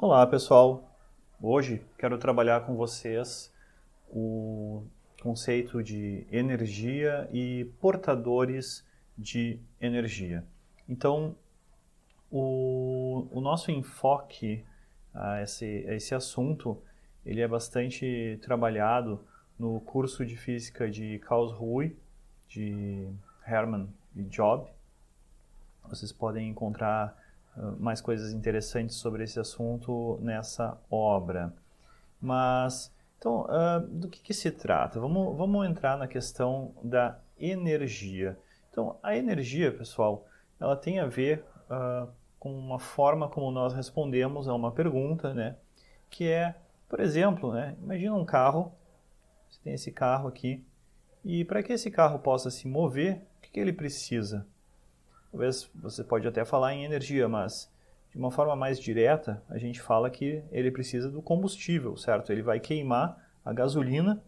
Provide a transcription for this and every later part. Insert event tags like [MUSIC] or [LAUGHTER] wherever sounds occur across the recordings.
Olá pessoal, hoje quero trabalhar com vocês o conceito de energia e portadores de energia. Então, o, o nosso enfoque a esse, a esse assunto ele é bastante trabalhado no curso de física de Karlsruhe, de Hermann e Job. Vocês podem encontrar mais coisas interessantes sobre esse assunto nessa obra. Mas, então, uh, do que, que, se trata? Vamos, vamos entrar na questão da energia. Então, a energia, pessoal, ela tem a ver uh, com uma forma como nós respondemos a uma pergunta, né? Que é, por exemplo, né? imagina um carro, você tem esse carro aqui, e para que esse carro possa se mover, o que, que ele precisa? Talvez você pode até falar em energia, mas de uma forma mais direta, a gente fala que ele precisa do combustível, certo? Ele vai queimar a gasolina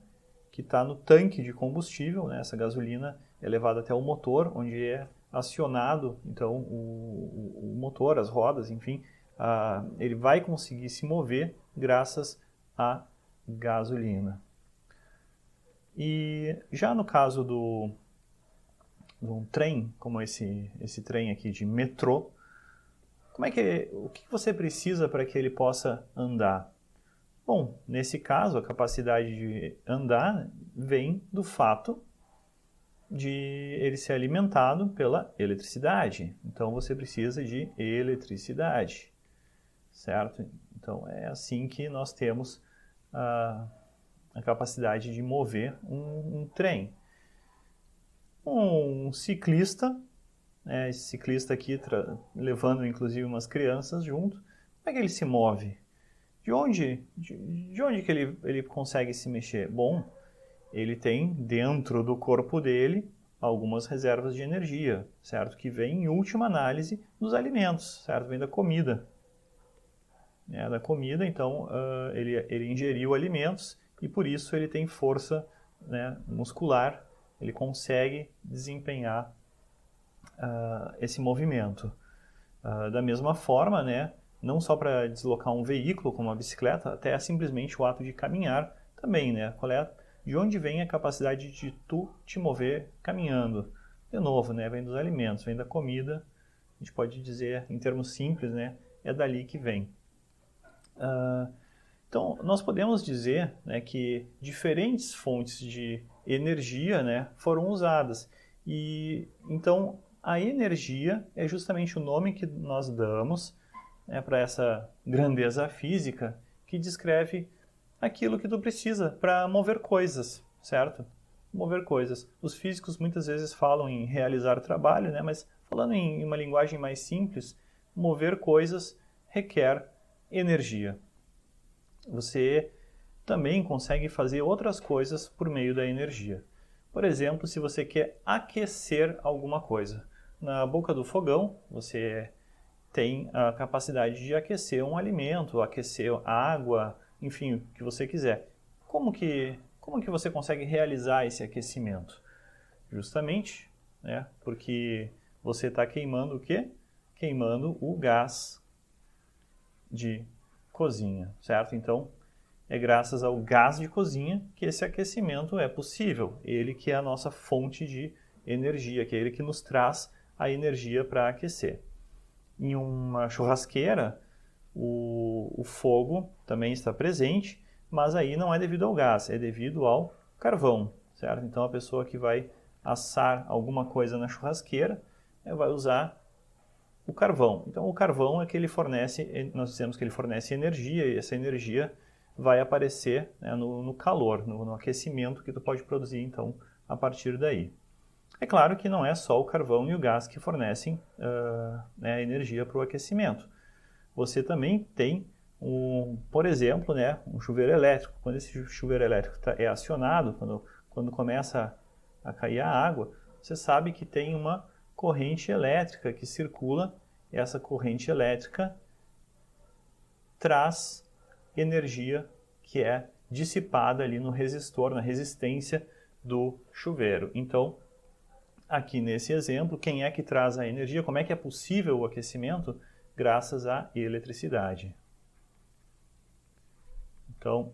que está no tanque de combustível, né? essa gasolina é levada até o motor, onde é acionado então o, o, o motor, as rodas, enfim, a, ele vai conseguir se mover graças à gasolina. E já no caso do de um trem, como esse, esse trem aqui de metrô, como é que o que você precisa para que ele possa andar? Bom, nesse caso, a capacidade de andar vem do fato de ele ser alimentado pela eletricidade. Então você precisa de eletricidade, certo? Então é assim que nós temos a, ah, a capacidade de mover um, um trem um ciclista, né, esse ciclista aqui levando inclusive umas crianças junto, como é que ele se move? De onde, de, de onde que ele, ele consegue se mexer? Bom, ele tem dentro do corpo dele algumas reservas de energia, certo? Que vem em última análise dos alimentos, certo? Vem da comida. Né? Da comida, então, uh, ele, ele ingeriu alimentos e por isso ele tem força né, muscular ele consegue desempenhar uh, esse movimento. Uh, da mesma forma, né, não só para deslocar um veículo como a bicicleta, até simplesmente o ato de caminhar também, né? Qual é de onde vem a capacidade de tu te mover caminhando? De novo, né? Vem dos alimentos, vem da comida. A gente pode dizer, em termos simples, né? É dali que vem. Uh, então, nós podemos dizer né, que diferentes fontes de energia né, foram usadas. E então a energia é justamente o nome que nós damos né, para essa grandeza física que descreve aquilo que tu precisa para mover coisas, certo? Mover coisas. Os físicos muitas vezes falam em realizar trabalho, né, mas falando em uma linguagem mais simples, mover coisas requer energia você também consegue fazer outras coisas por meio da energia. Por exemplo, se você quer aquecer alguma coisa. Na boca do fogão, você tem a capacidade de aquecer um alimento, aquecer a água, enfim, o que você quiser. Como que, como que você consegue realizar esse aquecimento? Justamente, né, porque você está queimando o quê? Queimando o gás de cozinha, certo? Então, é graças ao gás de cozinha que esse aquecimento é possível. Ele que é a nossa fonte de energia, que é ele que nos traz a energia para aquecer. Em uma churrasqueira, o, o fogo também está presente, mas aí não é devido ao gás, é devido ao carvão, certo? Então, a pessoa que vai assar alguma coisa na churrasqueira vai usar o carvão. Então, o carvão é que ele fornece, nós dizemos que ele fornece energia, e essa energia vai aparecer né, no, no, calor, no, no, aquecimento que tu pode produzir, então, a partir daí. É claro que não é só o carvão e o gás que fornecem uh, né, energia para o aquecimento. Você também tem, um, por exemplo, né, um chuveiro elétrico. Quando esse chuveiro elétrico tá, é acionado, quando, quando começa a cair a água, você sabe que tem uma corrente elétrica que circula, essa corrente elétrica traz energia que é dissipada ali no resistor, na resistência do chuveiro. Então, aqui nesse exemplo, quem é que traz a energia? Como é que é possível o aquecimento? Graças à eletricidade. Então,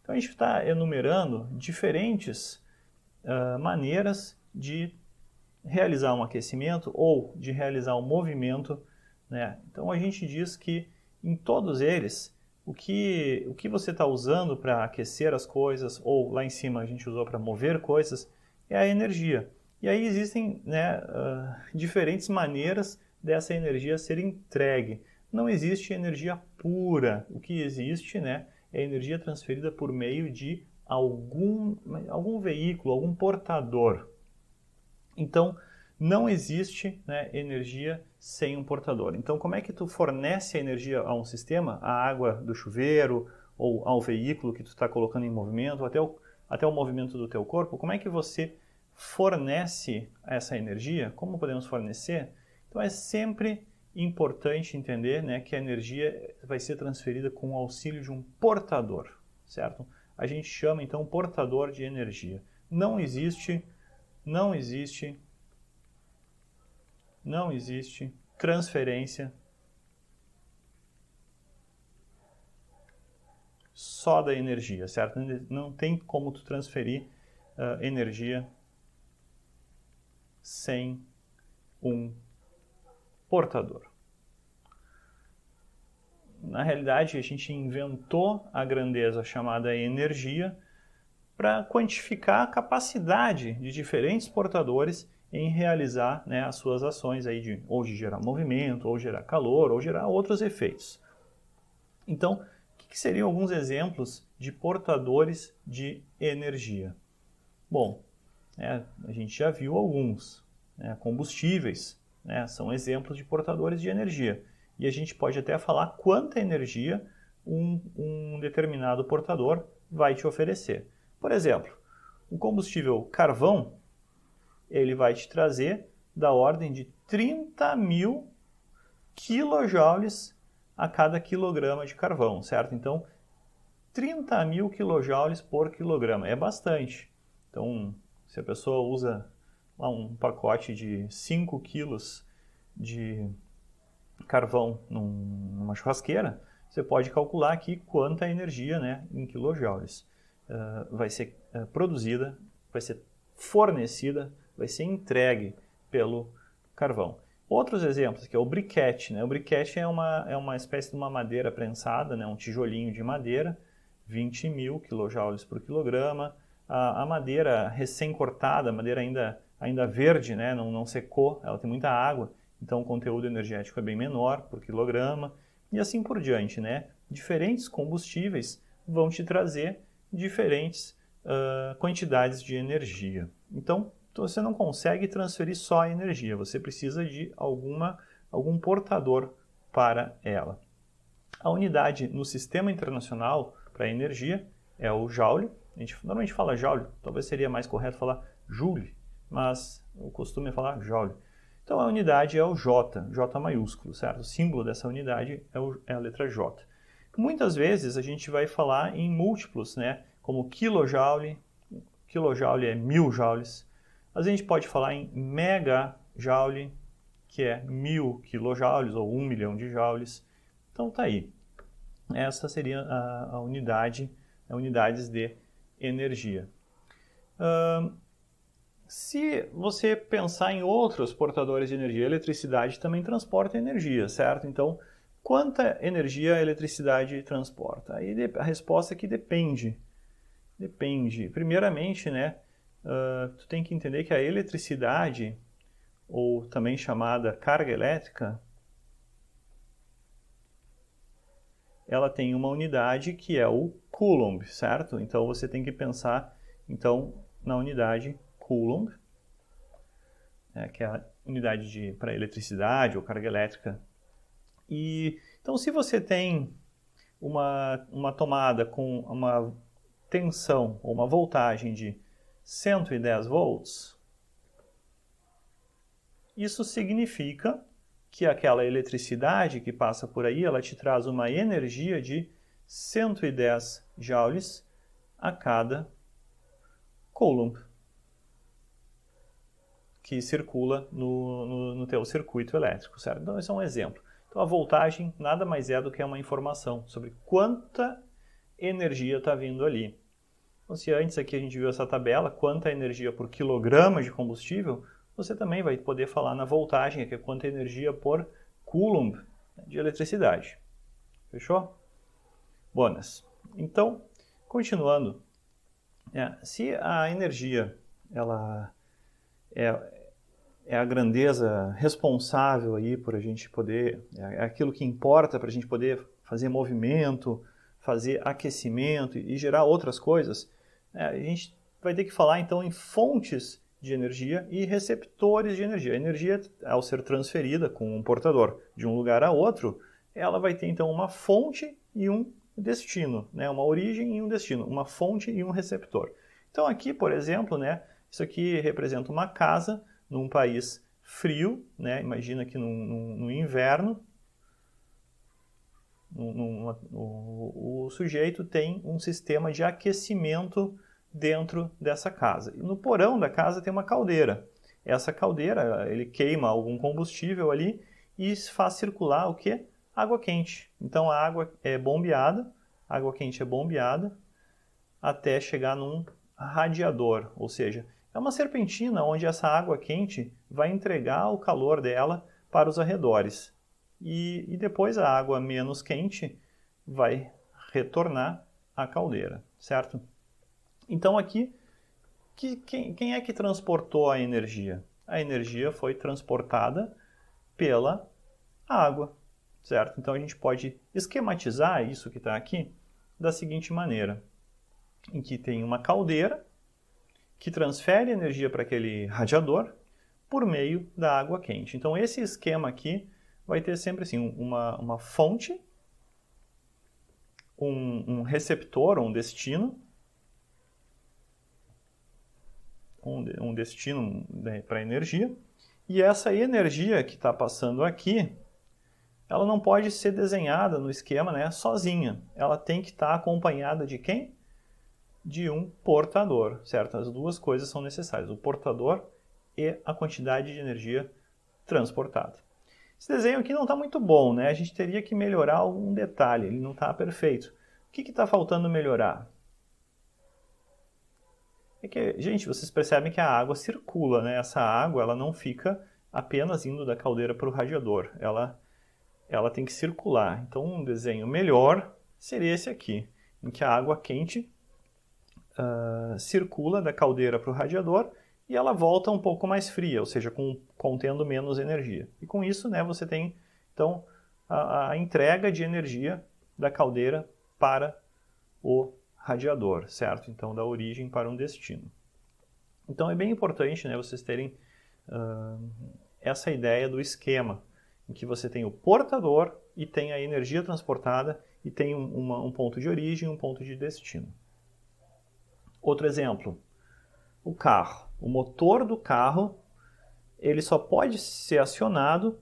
então a gente está enumerando diferentes uh, maneiras de realizar um aquecimento ou de realizar um movimento. Né? Então a gente diz que em todos eles, o que, o que você está usando para aquecer as coisas, ou lá em cima a gente usou para mover coisas, é a energia. E aí existem né, uh, diferentes maneiras dessa energia ser entregue. Não existe energia pura. O que existe né, é energia transferida por meio de algum, algum veículo, algum portador. Então, não existe né, energia sem um portador. Então, como é que tu fornece a energia a um sistema, a água do chuveiro ou ao veículo que tu está colocando em movimento, até o, até o movimento do teu corpo? Como é que você fornece essa energia? Como podemos fornecer? Então, é sempre importante entender né, que a energia vai ser transferida com o auxílio de um portador, certo? A gente chama então portador de energia. Não existe não existe, não existe transferência só da energia, certo? Não tem como tu transferir uh, energia sem um portador. Na realidade, a gente inventou a grandeza chamada energia para quantificar a capacidade de diferentes portadores em realizar né, as suas ações aí de, ou de gerar movimento, ou gerar calor, ou gerar outros efeitos. Então, o que, seriam alguns exemplos de portadores de energia? Bom, né, a gente já viu alguns. Né, combustíveis né, são exemplos de portadores de energia. E a gente pode até falar quanta energia um, um determinado portador vai te oferecer. Por exemplo, o combustível carvão, ele vai te trazer da ordem de 30 mil quilojoules a cada quilograma de carvão, certo? Então, 30 mil quilojoules por quilograma, é bastante. Então, se a pessoa usa lá, um pacote de 5 quilos de carvão num, numa churrasqueira, você pode calcular aqui quanta energia né, em quilojoules. Ah, vai ser uh, produzida, vai ser fornecida, vai ser entregue pelo carvão. Outros exemplos, que é o briquete. Né? O briquete é uma, é uma espécie de uma madeira prensada, né? um tijolinho de madeira, 20 mil kJ por quilograma. A, a madeira recém-cortada, a madeira ainda, ainda verde, né? não, não secou, ela tem muita água, então o conteúdo energético é bem menor por quilograma e assim por diante. Né? Diferentes combustíveis vão te trazer diferentes uh, quantidades de energia. Então, você não consegue transferir só a energia, você precisa de alguma, algum portador para ela. A unidade no Sistema Internacional para Energia é o Joule. A gente normalmente fala Joule, talvez seria mais correto falar Joule, mas o costume é falar Joule. Então a unidade é o J, J maiúsculo, certo? O símbolo dessa unidade é, o, é a letra J. Muitas vezes a gente vai falar em múltiplos, né? como kilojoule, kilojoule é mil joules. Mas a gente pode falar em megajoule, que é mil kilojoules ou um milhão de joules. Então tá aí. Essa seria a, a unidade, a unidades de energia. Uh, se você pensar em outros portadores de energia, a eletricidade também transporta energia, certo? Então, quanta energia a eletricidade transporta? Aí a resposta é que depende. Depende. Primeiramente, né, uh, tu tem que entender que a eletricidade, ou também chamada carga elétrica, ela tem uma unidade que é o coulomb, certo? Então você tem que pensar então na unidade coulomb, né, que é a unidade para eletricidade ou carga elétrica. E então se você tem uma, uma tomada com uma tensão ou uma voltagem de 110 volts, isso significa que aquela eletricidade que passa por aí, ela te traz uma energia de 110 joules a cada coulomb que circula no, no, no teu circuito elétrico, certo? Então esse é um exemplo. Então a voltagem nada mais é do que uma informação sobre quanta energia está vindo ali. Então, se antes aqui a gente viu essa tabela, quanta é energia por quilograma de combustível, você também vai poder falar na voltagem, que é quanta energia por coulomb né, de eletricidade. Fechou? Bonas. Então, continuando, é, se a energia ela é, é a grandeza responsável aí por a gente poder, é, é aquilo que importa para a gente poder fazer movimento, fazer aquecimento e gerar outras coisas, é, a gente vai ter que falar então em fontes de energia e receptores de energia. A energia, ao ser transferida com um portador de um lugar a outro, ela vai ter então uma fonte e um destino, né? uma origem e um destino, uma fonte e um receptor. Então aqui, por exemplo, né, isso aqui representa uma casa num país frio, né? imagina que no inverno, o sujeito tem um sistema de aquecimento dentro dessa casa. E no porão da casa tem uma caldeira. Essa caldeira, ele queima algum combustível ali e faz circular o que? Água quente. Então a água é bombeada, a água quente é bombeada até chegar num radiador, ou seja, é uma serpentina onde essa água quente vai entregar o calor dela para os arredores e, e depois a água menos quente vai retornar à caldeira, certo? Então aqui, que, quem, quem é que transportou a energia? A energia foi transportada pela água, certo? Então a gente pode esquematizar isso que está aqui da seguinte maneira, em que tem uma caldeira que transfere energia para aquele radiador por meio da água quente. Então esse esquema aqui vai ter sempre assim, uma, uma fonte, um, um receptor ou um destino, um, um destino né, para energia, e essa energia que está passando aqui, ela não pode ser desenhada no esquema né, sozinha. Ela tem que estar tá acompanhada de quem? De um portador, certo? As duas coisas são necessárias, o portador e a quantidade de energia transportada. Esse desenho aqui não está muito bom, né? A gente teria que melhorar algum detalhe, ele não está perfeito. O que está faltando melhorar? É que, gente, vocês percebem que a água circula, né? Essa água ela não fica apenas indo da caldeira para o radiador, ela, ela tem que circular. Então, um desenho melhor seria esse aqui, em que a água quente uh, circula da caldeira para o radiador e ela volta um pouco mais fria, ou seja, com, contendo menos energia. E com isso, né, você tem então a, a entrega de energia da caldeira para o radiador, certo? Então, da origem para um destino. Então, é bem importante né, vocês terem uh, essa ideia do esquema, em que você tem o portador e tem a energia transportada e tem um, uma, um ponto de origem e um ponto de destino. Outro exemplo, o carro. O motor do carro ele só pode ser acionado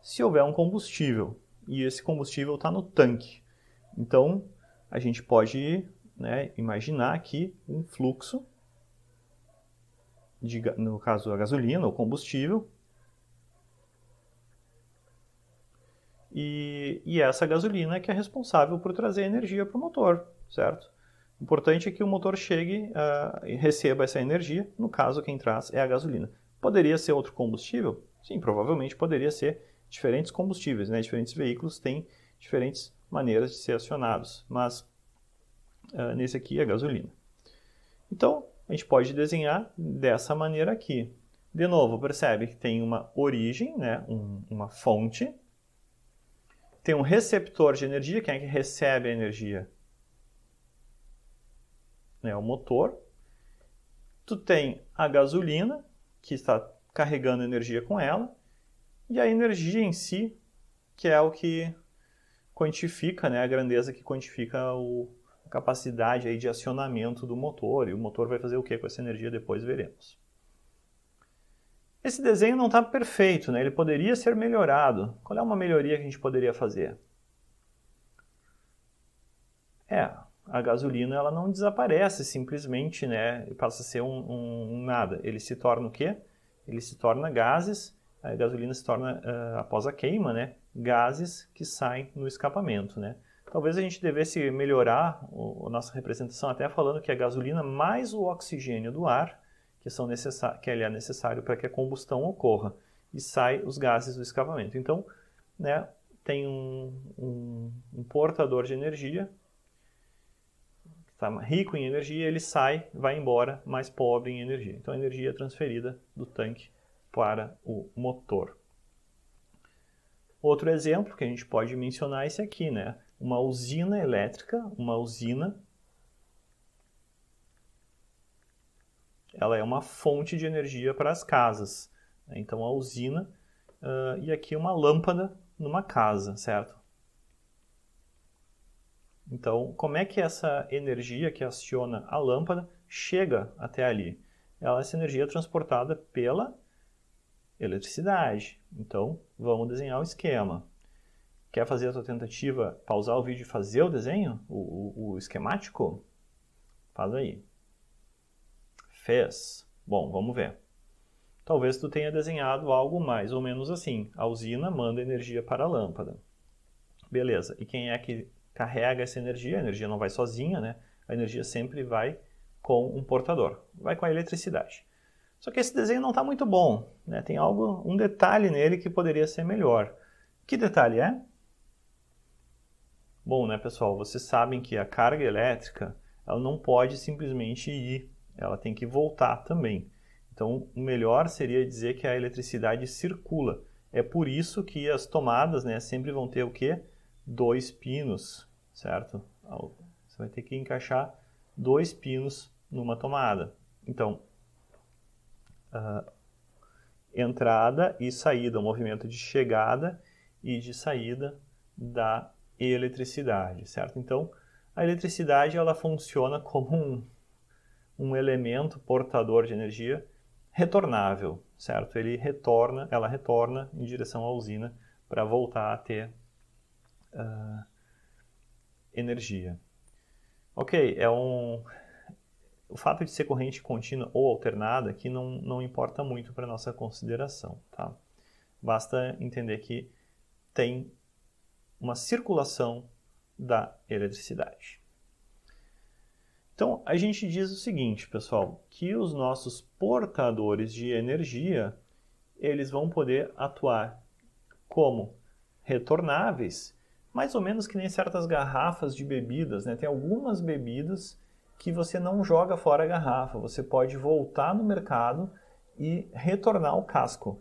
se houver um combustível e esse combustível está no tanque. Então a gente pode né, imaginar aqui um fluxo de, no caso a gasolina ou combustível e, e essa gasolina que é responsável por trazer energia para o motor, certo? O importante é que o motor chegue uh, e receba essa energia, no caso quem traz é a gasolina. Poderia ser outro combustível? Sim, provavelmente poderia ser diferentes combustíveis, né? diferentes veículos têm diferentes maneiras de ser acionados, mas uh, nesse aqui é a gasolina. Então, a gente pode desenhar dessa maneira aqui. De novo, percebe que tem uma origem, né? Um, uma fonte, tem um receptor de energia, quem é que recebe a energia? né, o motor. Tu tem a gasolina, que está carregando energia com ela, e a energia em si, que é o que quantifica, né, a grandeza que quantifica o, a capacidade aí de acionamento do motor, e o motor vai fazer o que com essa energia depois veremos. Esse desenho não está perfeito, né? ele poderia ser melhorado. Qual é uma melhoria que a gente poderia fazer? É, a gasolina ela não desaparece simplesmente, né? Passa a ser um, um, um nada. Ele se torna o quê? Ele se torna gases. A gasolina se torna uh, após a queima, né? Gases que saem no escapamento, né? Talvez a gente devesse melhorar o, a nossa representação até falando que a gasolina mais o oxigênio do ar, que são que ele é necessário para que a combustão ocorra e sai os gases do escapamento. Então, né? Tem um, um portador de energia está rico em energia, ele sai, vai embora, mais pobre em energia. Então a energia é transferida do tanque para o motor. Outro exemplo que a gente pode mencionar é esse aqui, né? Uma usina elétrica, uma usina, ela é uma fonte de energia para as casas. Né? Então a usina uh, e aqui uma lâmpada numa casa, certo? Então, como é que essa energia que aciona a lâmpada chega até ali? Ela, essa energia é transportada pela eletricidade. Então, vamos desenhar o esquema. Quer fazer a sua tentativa, pausar o vídeo e fazer o desenho, o, o, o esquemático? Faz aí. Fez. Bom, vamos ver. Talvez tu tenha desenhado algo mais ou menos assim. A usina manda energia para a lâmpada. Beleza, e quem é que carrega essa energia, a energia não vai sozinha, né? A energia sempre vai com um portador, vai com a eletricidade. Só que esse desenho não está muito bom, né? Tem algo, um detalhe nele que poderia ser melhor. Que detalhe é? Bom, né, pessoal, vocês sabem que a carga elétrica, ela não pode simplesmente ir, ela tem que voltar também. Então, o melhor seria dizer que a eletricidade circula. É por isso que as tomadas né, sempre vão ter o quê? Dois pinos certo? Você vai ter que encaixar dois pinos numa tomada. Então, uh, entrada e saída, o movimento de chegada e de saída da eletricidade, certo? Então, a eletricidade ela funciona como um, um elemento portador de energia retornável, certo? Ele retorna, ela retorna em direção à usina para voltar a ter uh, energia. Ok, é um... o fato de ser corrente contínua ou alternada aqui não, não importa muito para nossa consideração. Tá? Basta entender que tem uma circulação da eletricidade. Então, a gente diz o seguinte, pessoal, que os nossos portadores de energia, eles vão poder atuar como retornáveis mais ou menos que nem certas garrafas de bebidas, né? Tem algumas bebidas que você não joga fora a garrafa, você pode voltar no mercado e retornar o casco.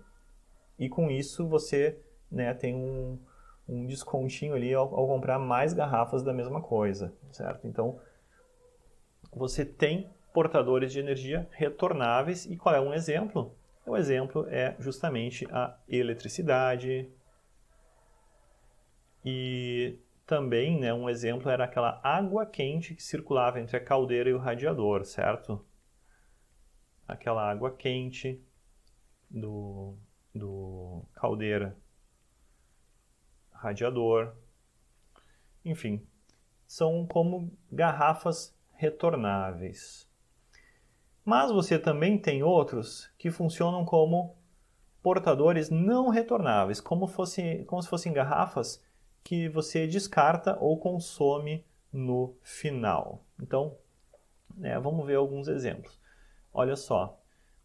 E com isso você né, tem um, um descontinho ali ao, ao, comprar mais garrafas da mesma coisa, certo? Então você tem portadores de energia retornáveis e qual é um exemplo? O exemplo é justamente a eletricidade, e também, né, um exemplo era aquela água quente que circulava entre a caldeira e o radiador, certo? Aquela água quente do, do caldeira, radiador, enfim, são como garrafas retornáveis. Mas você também tem outros que funcionam como portadores não retornáveis, como, fosse, como se fossem garrafas que você descarta ou consome no final. Então, né, vamos ver alguns exemplos. Olha só,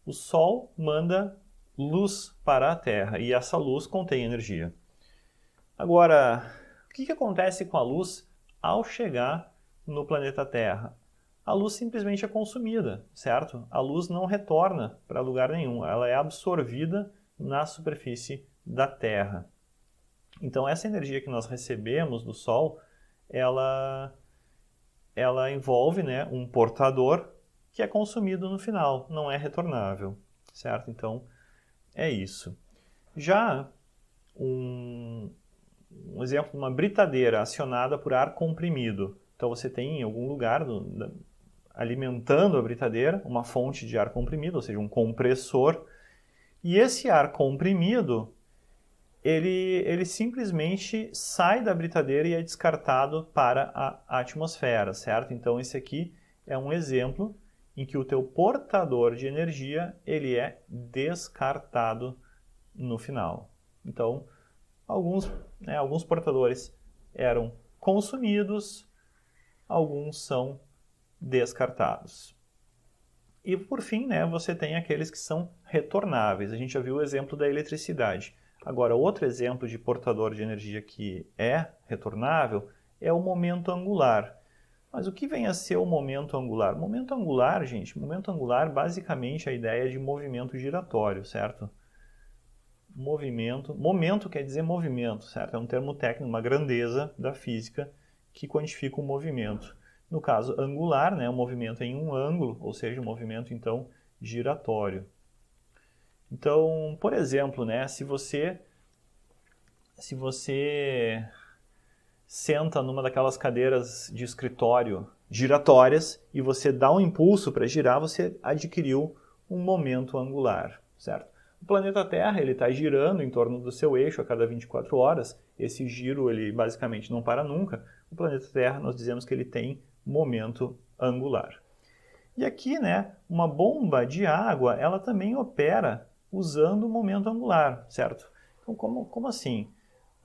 o Sol manda luz para a Terra e essa luz contém energia. Agora, o que, que acontece com a luz ao chegar no planeta Terra? A luz simplesmente é consumida, certo? A luz não retorna para lugar nenhum, ela é absorvida na superfície da Terra. Então essa energia que nós recebemos do Sol, ela, ela envolve né, um portador que é consumido no final, não é retornável, certo? Então é isso. Já um, um exemplo de uma britadeira acionada por ar comprimido. Então você tem em algum lugar do, da, alimentando a britadeira uma fonte de ar comprimido, ou seja, um compressor. E esse ar comprimido ele, ele simplesmente sai da britadeira e é descartado para a atmosfera, certo? Então esse aqui é um exemplo em que o teu portador de energia ele é descartado no final. Então alguns, né, alguns portadores eram consumidos, alguns são descartados. E por fim, né, você tem aqueles que são retornáveis. A gente já viu o exemplo da eletricidade Agora, outro exemplo de portador de energia que é retornável é o momento angular. Mas o que vem a ser o momento angular? Momento angular, gente, momento angular basicamente é a ideia de movimento giratório, certo? Movimento, momento quer dizer movimento, certo? É um termo técnico, uma grandeza da física que quantifica o movimento. No caso angular, né, o movimento é em um ângulo, ou seja, o movimento então giratório. Então, por exemplo, né, se você se você senta numa daquelas cadeiras de escritório giratórias e você dá um impulso para girar, você adquiriu um momento angular, certo? O planeta Terra ele está girando em torno do seu eixo a cada 24 horas. Esse giro ele basicamente não para nunca. O planeta Terra nós dizemos que ele tem momento angular. E aqui, né, uma bomba de água, ela também opera usando o momento angular, certo? Então, como, como assim?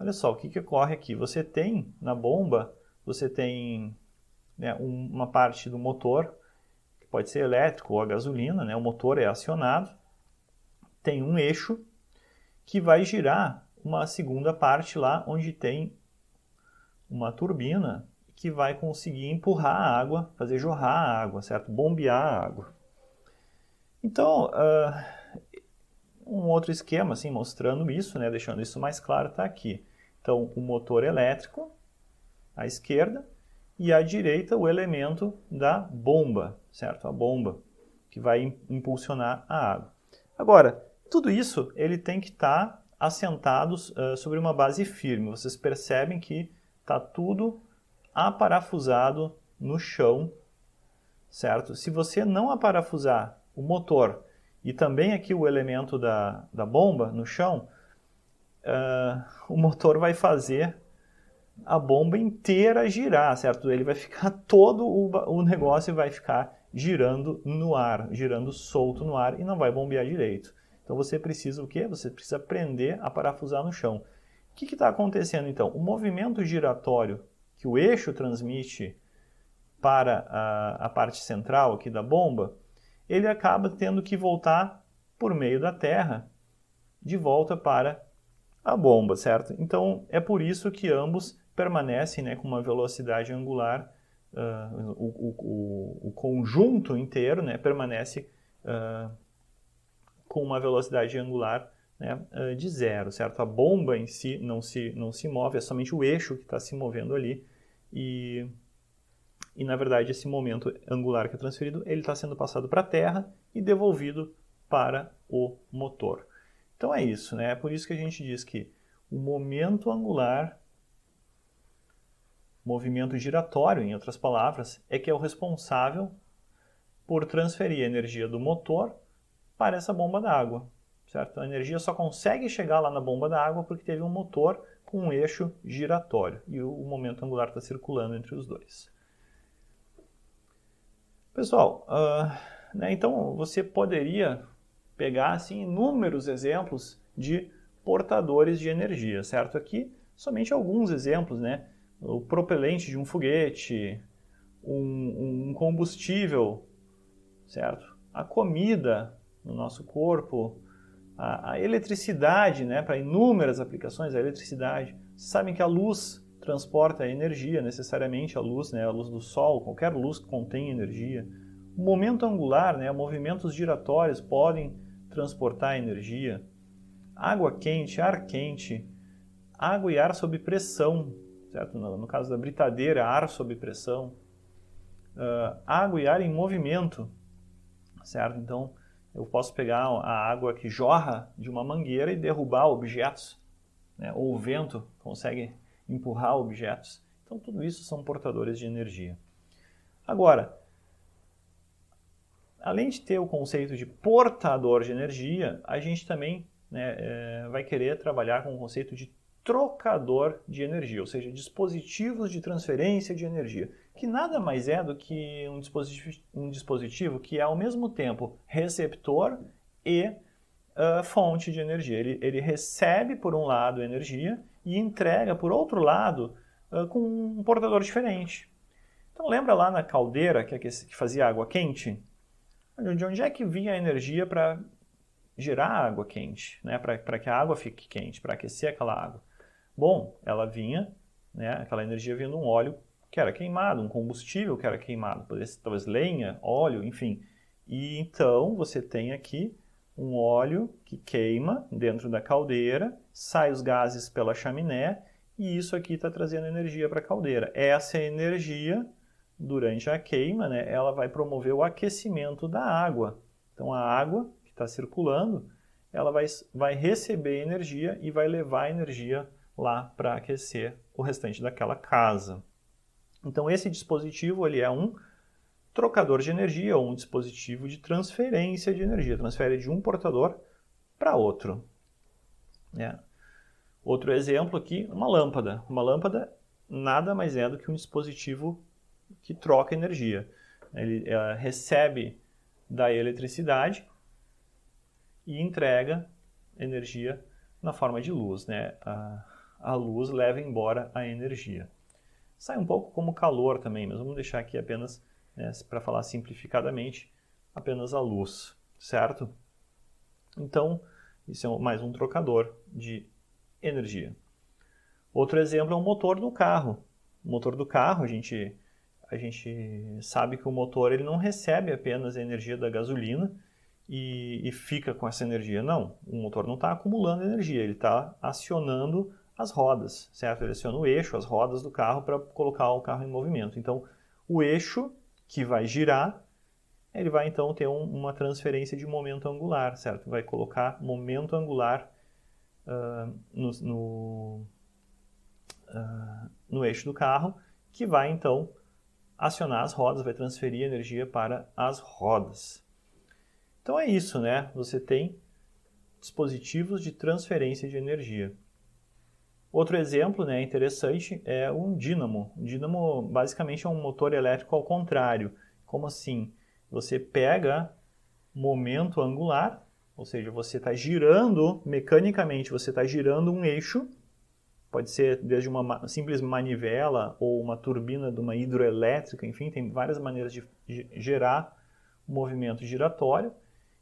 Olha só, o que, que ocorre aqui? Você tem na bomba, você tem né, uma parte do motor, que pode ser elétrico ou a gasolina, né, o motor é acionado, tem um eixo que vai girar uma segunda parte lá onde tem uma turbina que vai conseguir empurrar a água, fazer jorrar a água, certo? Bombear a água. Então, uh, um outro esquema, assim, mostrando isso, né, deixando isso mais claro, está aqui. Então, o motor elétrico, à esquerda, e à direita o elemento da bomba, certo? A bomba que vai impulsionar a água. Agora, tudo isso ele tem que estar tá assentado uh, sobre uma base firme. Vocês percebem que está tudo aparafusado no chão, certo? Se você não aparafusar o motor e também aqui o elemento da, da bomba no chão, uh, o motor vai fazer a bomba inteira girar, certo? Ele vai ficar [LAUGHS] todo o, o negócio vai ficar girando no ar, girando solto no ar e não vai bombear direito. Então você precisa o quê? Você precisa aprender a parafusar no chão. O que está acontecendo então? O movimento giratório que o eixo transmite para a, a parte central aqui da bomba ele acaba tendo que voltar por meio da Terra de volta para a bomba, certo? Então é por isso que ambos permanecem né, com uma velocidade angular, uh, o, o, o, conjunto inteiro né, permanece uh, com uma velocidade angular né, uh, de zero, certo? A bomba em si não se, não se move, é somente o eixo que está se movendo ali e e na verdade esse momento angular que é transferido ele está sendo passado para a Terra e devolvido para o motor. Então é isso, né? É por isso que a gente diz que o momento angular, movimento giratório, em outras palavras, é que é o responsável por transferir a energia do motor para essa bomba d'água, certo? A energia só consegue chegar lá na bomba d'água porque teve um motor com um eixo giratório e o momento angular está circulando entre os dois. Pessoal, uh, né, então você poderia pegar assim, inúmeros exemplos de portadores de energia, certo? Aqui somente alguns exemplos, né? O propelente de um foguete, um, um combustível, certo? A comida no nosso corpo, a, a eletricidade, né? Para inúmeras aplicações, a eletricidade. Vocês sabem que a luz transporta energia necessariamente a luz, né, a luz do sol, qualquer luz que contém energia. O momento angular, né, movimentos giratórios podem transportar energia. Água quente, ar quente, água e ar sob pressão, certo? No, no caso da britadeira, ar sob pressão. Uh, água e ar em movimento, certo? Então, eu posso pegar a água que jorra de uma mangueira e derrubar objetos, né? ou o vento consegue empurrar objetos. Então, tudo isso são portadores de energia. Agora, além de ter o conceito de portador de energia, a gente também né, é, vai querer trabalhar com o conceito de trocador de energia, ou seja, dispositivos de transferência de energia, que nada mais é do que um dispositivo, um dispositivo que é ao mesmo tempo receptor e uh, fonte de energia. Ele, ele recebe, por um lado, energia e entrega, por outro lado, com um portador diferente. Então lembra lá na caldeira que, é que fazia água quente? De onde é que vinha a energia para gerar água quente, né? para que a água fique quente, para aquecer aquela água? Bom, ela vinha, né? aquela energia vinha de um óleo que era queimado, um combustível que era queimado, talvez lenha, óleo, enfim. E então você tem aqui um óleo que queima dentro da caldeira, sai os gases pela chaminé e isso aqui está trazendo energia para a caldeira. Essa é energia, durante a queima, né, ela vai promover o aquecimento da água. Então a água que está circulando, ela vai, vai receber energia e vai levar energia lá para aquecer o restante daquela casa. Então esse dispositivo ele é um trocador de energia ou um dispositivo de transferência de energia, transfere de um portador para outro. É. Outro exemplo aqui, uma lâmpada. Uma lâmpada nada mais é do que um dispositivo que troca energia. Ele ela recebe da eletricidade e entrega energia na forma de luz. Né? A, a luz leva embora a energia. Sai um pouco como calor também, mas vamos deixar aqui apenas né, para falar simplificadamente, apenas a luz, certo? Então, isso é mais um trocador de energia. Outro exemplo é o motor do carro. O motor do carro, a gente, a gente sabe que o motor ele não recebe apenas a energia da gasolina e, e fica com essa energia. Não, o motor não está acumulando energia, ele está acionando as rodas, certo? Ele aciona o eixo, as rodas do carro para colocar o carro em movimento. Então, o eixo que vai girar, ele vai então ter um, uma transferência de momento angular, certo? Vai colocar momento angular uh, no, no, uh, no eixo do carro, que vai então acionar as rodas, vai transferir energia para as rodas. Então é isso, né? Você tem dispositivos de transferência de energia. Outro exemplo né, interessante é um dínamo. O dínamo basicamente é um motor elétrico ao contrário. Como assim? Você pega momento angular, ou seja, você está girando mecanicamente, você está girando um eixo, pode ser desde uma simples manivela ou uma turbina de uma hidroelétrica, enfim, tem várias maneiras de gerar um movimento giratório.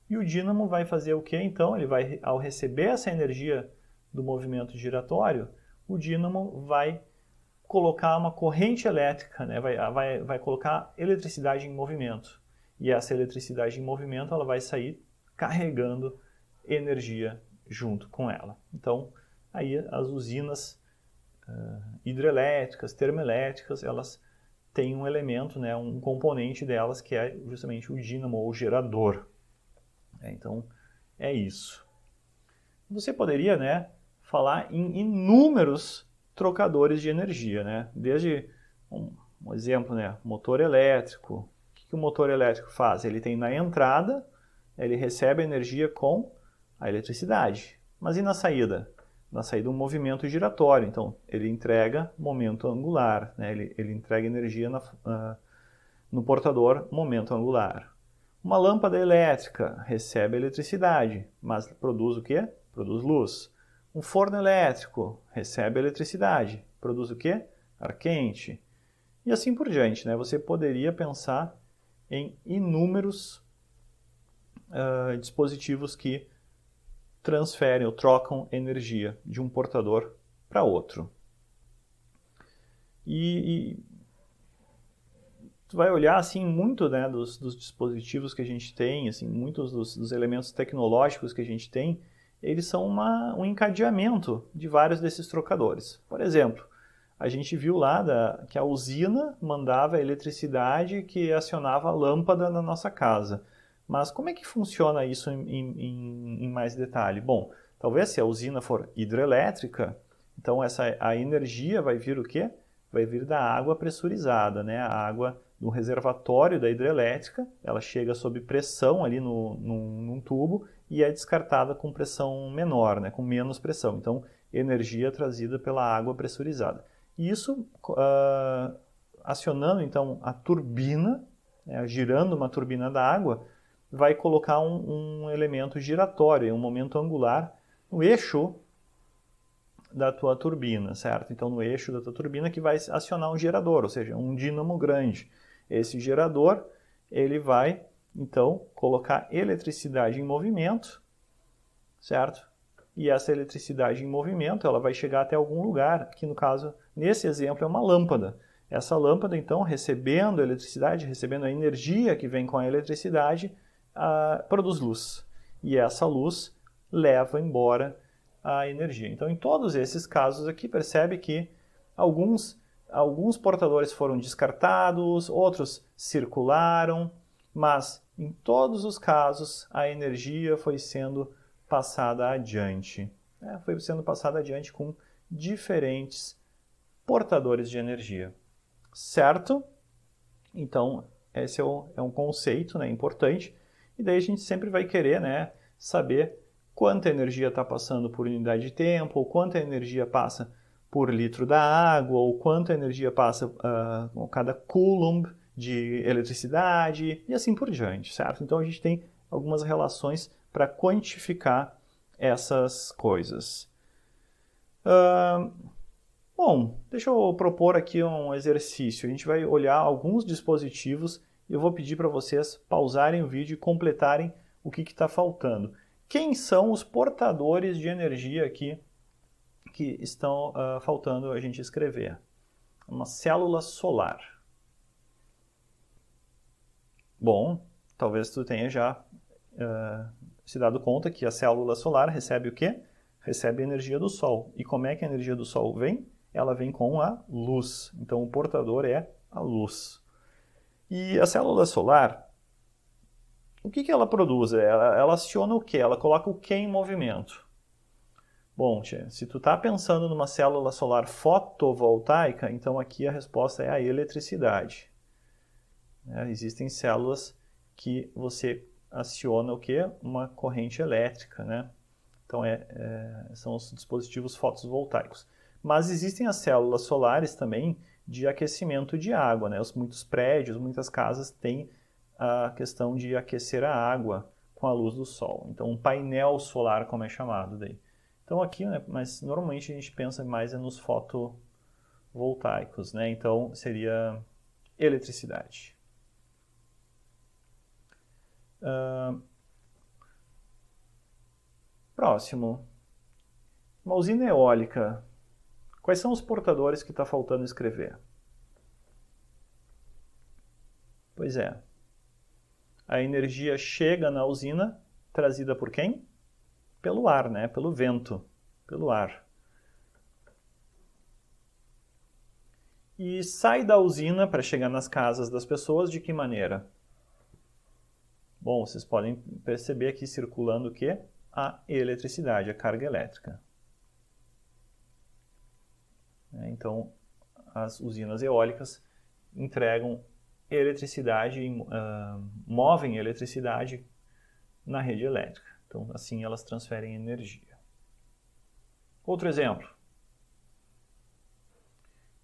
E o dínamo vai fazer o que então? Ele vai, ao receber essa energia do movimento giratório, o dínamo vai colocar uma corrente elétrica, né? vai, vai, vai colocar eletricidade em movimento. E essa eletricidade em movimento ela vai sair carregando energia junto com ela. Então, aí as usinas uh, hidrelétricas, termoelétricas, elas têm um elemento, né, um componente delas que é justamente o dínamo ou gerador. É, então, é isso. Você poderia né, falar em inúmeros trocadores de energia, né? Desde um, exemplo, né? Motor elétrico. O que, que o motor elétrico faz? Ele tem na entrada, ele recebe energia com a eletricidade. Mas e na saída? Na saída um movimento giratório, então ele entrega momento angular, né? ele, ele entrega energia na, uh, no portador momento angular. Uma lâmpada elétrica recebe eletricidade, mas produz o quê? Produz luz. Um forno elétrico recebe eletricidade, produz o quê? Ar quente. E assim por diante, né? Você poderia pensar em inúmeros uh, dispositivos que transferem ou trocam energia de um portador para outro. E, e tu vai olhar assim muito né, dos, dos dispositivos que a gente tem, assim muitos dos, dos elementos tecnológicos que a gente tem, eles são uma, um encadeamento de vários desses trocadores. Por exemplo, a gente viu lá da, que a usina mandava a eletricidade que acionava a lâmpada na nossa casa. Mas como é que funciona isso em, em, em mais detalhe? Bom, talvez se a usina for hidrelétrica, então essa, a energia vai vir o quê? Vai vir da água pressurizada, né? A água do reservatório da hidrelétrica, ela chega sob pressão ali no, num, num tubo e é descartada com pressão menor, né, com menos pressão. Então, energia trazida pela água pressurizada. E isso uh, acionando então a turbina, né, girando uma turbina da água, vai colocar um, um elemento giratório, um momento angular no eixo da tua turbina, certo? Então no eixo da tua turbina que vai acionar um gerador, ou seja, um dínamo grande. Esse gerador ele vai então, colocar eletricidade em movimento, certo? E essa eletricidade em movimento, ela vai chegar até algum lugar, que no caso, nesse exemplo, é uma lâmpada. Essa lâmpada, então, recebendo eletricidade, recebendo a energia que vem com a eletricidade, uh, produz luz. E essa luz leva embora a energia. Então, em todos esses casos aqui, percebe que alguns, alguns portadores foram descartados, outros circularam, mas em todos os casos, a energia foi sendo passada adiante. Né? Foi sendo passada adiante com diferentes portadores de energia. Certo? Então, esse é, é, um conceito né, importante. E daí a gente sempre vai querer né, saber quanta energia está passando por unidade de tempo, ou quanta energia passa por litro da água, ou quanta energia passa uh, cada coulomb de eletricidade e assim por diante, certo? Então a gente tem algumas relações para quantificar essas coisas. Uh, bom, deixa eu propor aqui um exercício. A gente vai olhar alguns dispositivos e eu vou pedir para vocês pausarem o vídeo e completarem o que está faltando. Quem são os portadores de energia aqui que estão uh, faltando a gente escrever? Uma célula solar. Bom, talvez tu tenha já uh, se dado conta que a célula solar recebe o quê? Recebe energia do Sol. E como é que a energia do Sol vem? Ela vem com a luz. Então o portador é a luz. E a célula solar, o que, que ela produz? É, ela, ela aciona o quê? Ela coloca o quê em movimento? Bom, tia, se tu está pensando numa célula solar fotovoltaica, então aqui a resposta é a eletricidade. Né? Existem células que você aciona o que? Uma corrente elétrica, né? Então, é, é, são os dispositivos fotovoltaicos. Mas existem as células solares também de aquecimento de água, né? Os, muitos prédios, muitas casas têm a questão de aquecer a água com a luz do sol. Então, um painel solar, como é chamado daí. Então, aqui, né, mas normalmente a gente pensa mais é nos fotovoltaicos, né? Então, seria eletricidade. Ah, próximo. Uma usina eólica. Quais são os portadores que está faltando escrever? Pois é. A energia chega na usina trazida por quem? Pelo ar, né? Pelo vento, pelo ar. E sai da usina para chegar nas casas das pessoas de que maneira? Bom, vocês podem perceber aqui circulando o que? A eletricidade, a carga elétrica. É, então, as usinas eólicas entregam eletricidade, ah, movem eletricidade na rede elétrica. Então, assim elas transferem energia. Outro exemplo.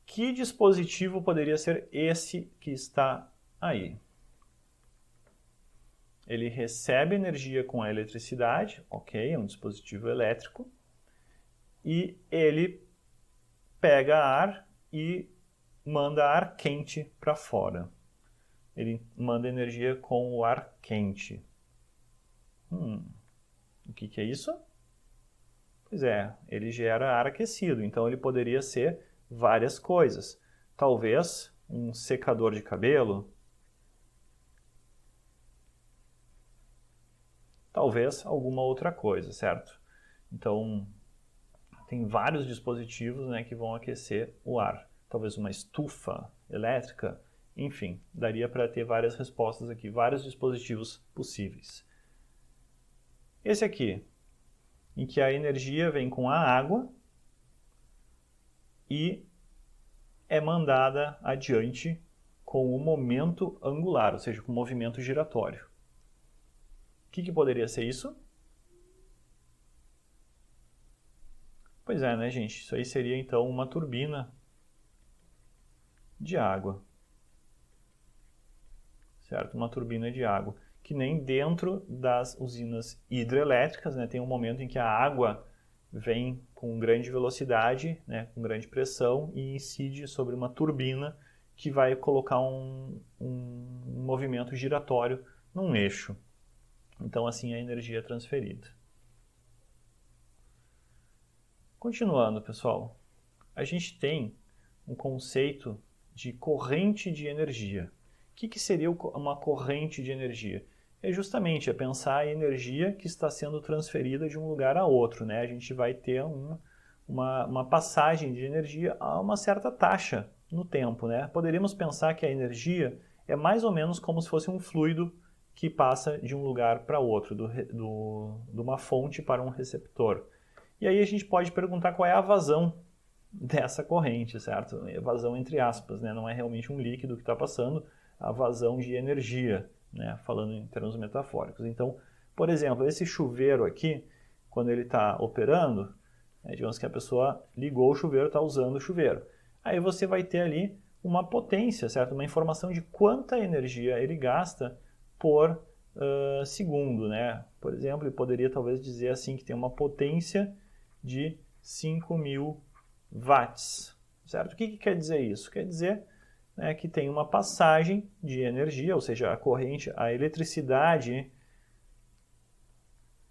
Que dispositivo poderia ser esse que está aí? Ele recebe energia com a eletricidade, ok, é um dispositivo elétrico, e ele pega ar e manda ar quente para fora. Ele manda energia com o ar quente. Hum, o que, que é isso? Pois é, ele gera ar aquecido, então ele poderia ser várias coisas. Talvez um secador de cabelo, talvez alguma outra coisa, certo? Então, tem vários dispositivos né, que vão aquecer o ar. Talvez uma estufa elétrica, enfim, daria para ter várias respostas aqui, vários dispositivos possíveis. Esse aqui, em que a energia vem com a água e é mandada adiante com o momento angular, ou seja, com o movimento giratório que, que poderia ser isso? Pois é, né, gente? Isso aí seria então uma turbina de água. Certo? Uma turbina de água. Que nem dentro das usinas hidrelétricas, né, tem um momento em que a água vem com grande velocidade, né, com grande pressão e incide sobre uma turbina que vai colocar um, um movimento giratório num eixo. Então, assim, a energia é transferida. Continuando, pessoal, a gente tem um conceito de corrente de energia. O que, que seria uma corrente de energia? É justamente a é pensar a energia que está sendo transferida de um lugar a outro. Né? A gente vai ter uma, uma, uma passagem de energia a uma certa taxa no tempo. Né? Poderíamos pensar que a energia é mais ou menos como se fosse um fluido que passa de um lugar para outro, do, do, de uma fonte para um receptor. E aí a gente pode perguntar qual é a vazão [LAUGHS] dessa corrente, certo? É vazão entre aspas, né? não é realmente um líquido que está passando, a vazão de energia, né? falando em termos metafóricos. Então, por exemplo, esse chuveiro aqui, quando ele está operando, né, digamos que a pessoa ligou o chuveiro, está usando o chuveiro. Aí você vai ter ali uma potência, certo? Uma informação de quanta energia ele gasta por uh, segundo, né? Por exemplo, ele poderia talvez dizer assim que tem uma potência de 5.000 watts, certo? O que, que quer dizer isso? Quer dizer né, que tem uma passagem de energia, ou seja, a corrente, a eletricidade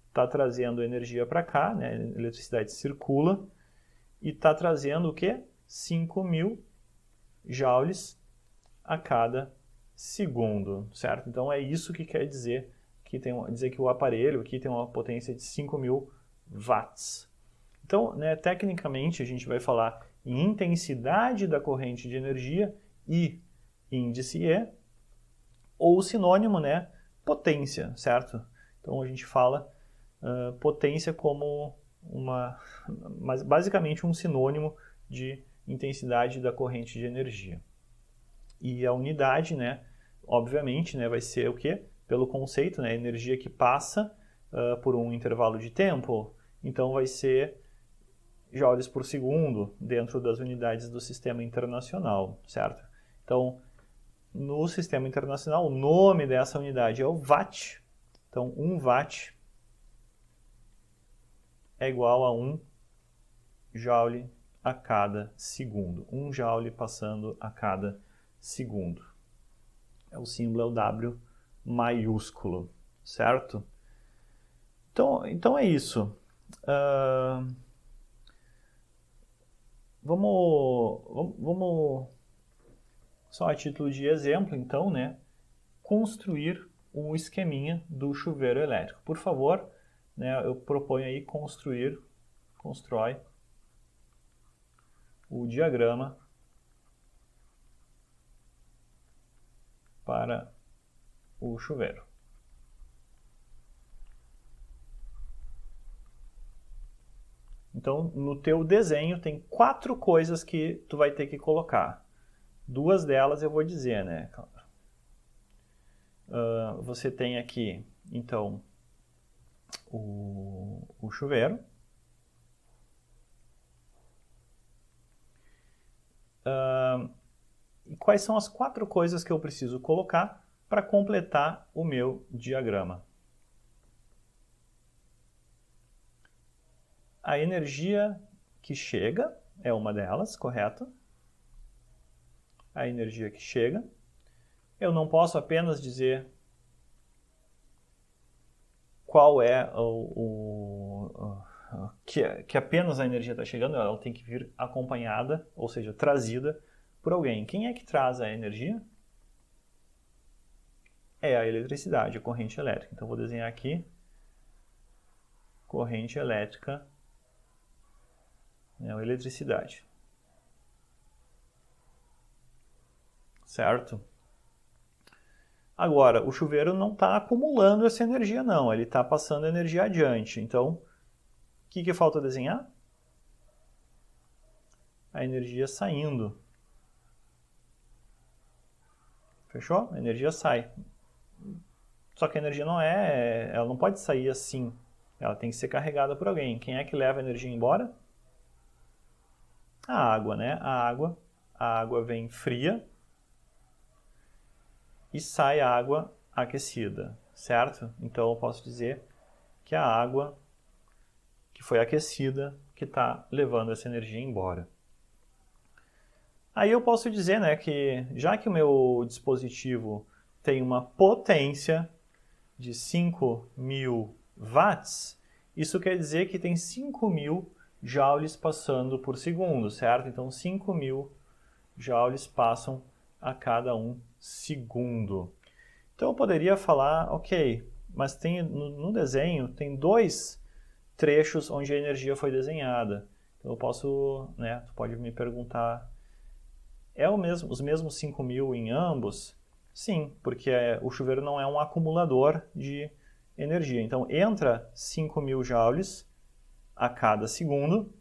está trazendo energia para cá, né? a eletricidade circula e está trazendo o que? 5.000 joules a cada segundo, certo? Então é isso que quer dizer que tem dizer que o aparelho aqui tem uma potência de 5.000 watts. Então, né, tecnicamente a gente vai falar em intensidade da corrente de energia e índice E ou sinônimo, né, potência, certo? Então a gente fala uh, potência como uma, mas basicamente um sinônimo de intensidade da corrente de energia. E a unidade, né, obviamente, né, vai ser o quê? Pelo conceito, né, energia que passa uh, por um intervalo de tempo, então vai ser joules por segundo dentro das unidades do sistema internacional, certo? Então, no sistema internacional, o nome dessa unidade é o watt. Então, 1 um watt é igual a 1 um joule a cada segundo. 1 um joule passando a cada segundo o símbolo é o W maiúsculo, certo? Então, então é isso. Uh, vamos, vamos, só a título de exemplo, então, né? Construir um esqueminha do chuveiro elétrico. Por favor, né, eu proponho aí construir, constrói o diagrama para o chuveiro. Então, no teu desenho tem quatro coisas que tu vai ter que colocar. Duas delas eu vou dizer, né? Uh, você tem aqui, então, o, o chuveiro. Uh, e quais são as quatro coisas que eu preciso colocar para completar o meu diagrama. A energia que chega é uma delas, correto? A energia que chega. Eu não posso apenas dizer qual é o, o que, que apenas a energia está chegando, ela tem que vir acompanhada, ou seja, trazida por alguém. Quem é que traz a energia? É a eletricidade, a corrente elétrica. Então, vou desenhar aqui corrente elétrica, a né, eletricidade. Certo? Agora, o chuveiro não está acumulando essa energia, não. Ele está passando a energia adiante. Então, o que, que falta desenhar? A energia saindo. Fechou? A energia sai. Só que a energia não é, ela não pode sair assim. Ela tem que ser carregada por alguém. Quem é que leva a energia embora? A água, né? A água, a água vem fria e sai a água aquecida, certo? Então eu posso dizer que a água que foi aquecida que está levando essa energia embora. Aí eu posso dizer né, que já que o meu dispositivo tem uma potência de 5.000 watts, isso quer dizer que tem 5.000 joules passando por segundo, certo? Então 5.000 joules passam a cada um segundo. Então eu poderia falar, ok, mas tem no desenho tem dois trechos onde a energia foi desenhada. Então eu posso, né? Tu pode me perguntar é o mesmo, os mesmos 5 mil em ambos? Sim, porque é, o chuveiro não é um acumulador de energia. Então entra 5 mil joules a cada segundo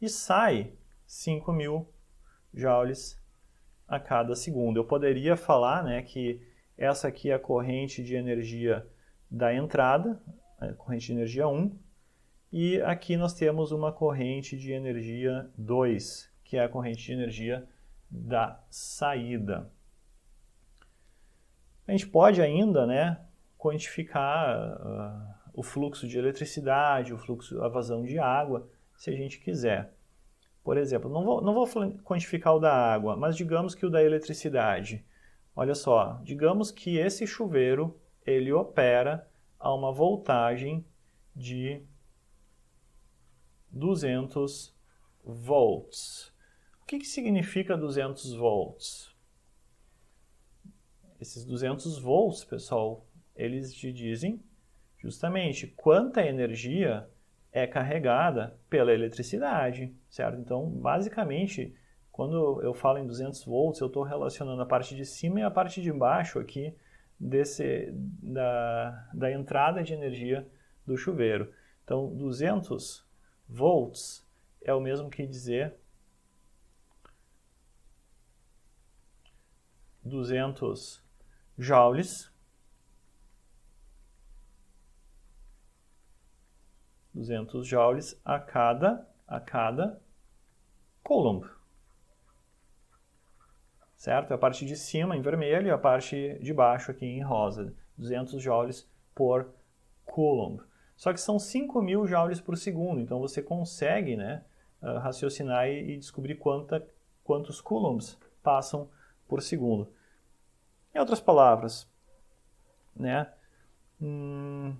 e sai 5 mil joules a cada segundo. Eu poderia falar né, que essa aqui é a corrente de energia da entrada, a é, corrente de energia 1, e aqui nós temos uma corrente de energia 2, que é a corrente de energia da saída. A gente pode ainda né, quantificar uh, o fluxo de eletricidade, o fluxo, a vazão de água, se a gente quiser. Por exemplo, não vou, não vou quantificar o da água, mas digamos que o da eletricidade. Olha só, digamos que esse chuveiro ele opera a uma voltagem de 200 volts. O que, que significa 200 volts? Esses 200 volts, pessoal, eles te dizem justamente quanta energia é carregada pela eletricidade, certo? Então, basicamente, quando eu falo em 200 volts, eu estou relacionando a parte de cima e a parte de baixo aqui desse, da, da entrada de energia do chuveiro. Então, 200 volts é o mesmo que dizer 200 joules. duzentos joules a cada, a cada coulomb. Certo? É a parte de cima em vermelho e a parte de baixo aqui em rosa. 200 joules por coulomb. Só que são 5.000 joules por segundo, então você consegue né, ah, raciocinar e descobrir quanta, quantos coulombs passam por segundo. Em outras palavras, né? Hum,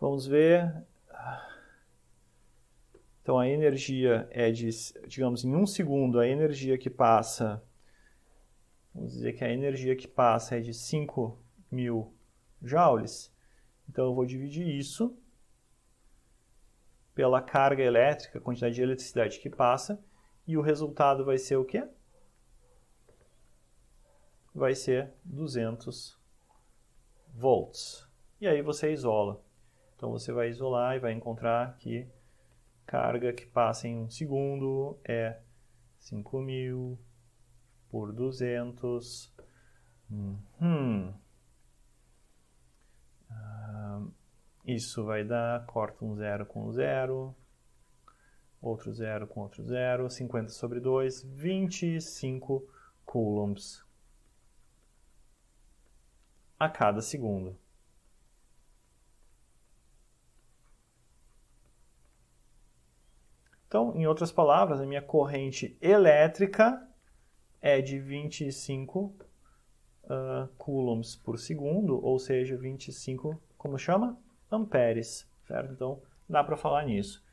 vamos ver. Então a energia é de, digamos, em um segundo a energia que passa, vamos dizer que a energia que passa é de 5 mil joules. Então eu vou dividir isso pela carga elétrica, a quantidade de eletricidade que passa, e o resultado vai ser o quê? vai ser 200 volts. E aí você isola. Então você vai isolar e vai encontrar que carga que passa em um segundo é 5.000 por 200. Uhum. Ah, isso vai dar, corta um zero com um zero, outro zero com outro zero, 50 sobre 2, 25 coulombs a cada segundo. Então, em outras palavras, a minha corrente elétrica é de 25 uh, ah, coulombs por segundo, ou seja, 25, como chama? Amperes, certo? Então, dá para falar nisso.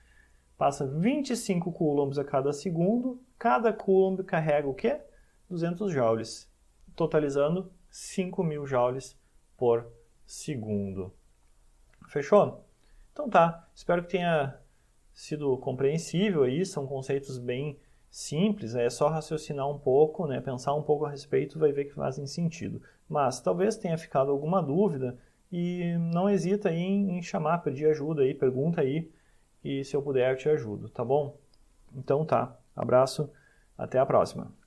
Passa 25 coulombs a cada segundo, cada coulomb carrega o quê? 200 joules, totalizando 5.000 joules por segundo. Fechou? Então tá, espero que tenha sido compreensível aí, são conceitos bem simples, é só raciocinar um pouco, né, pensar um pouco a respeito, vai ver que fazem sentido. Mas talvez tenha ficado alguma dúvida e não hesita aí em, em chamar, pedir ajuda aí, pergunta aí e se eu puder eu te ajudo, tá bom? Então tá, abraço, até a próxima.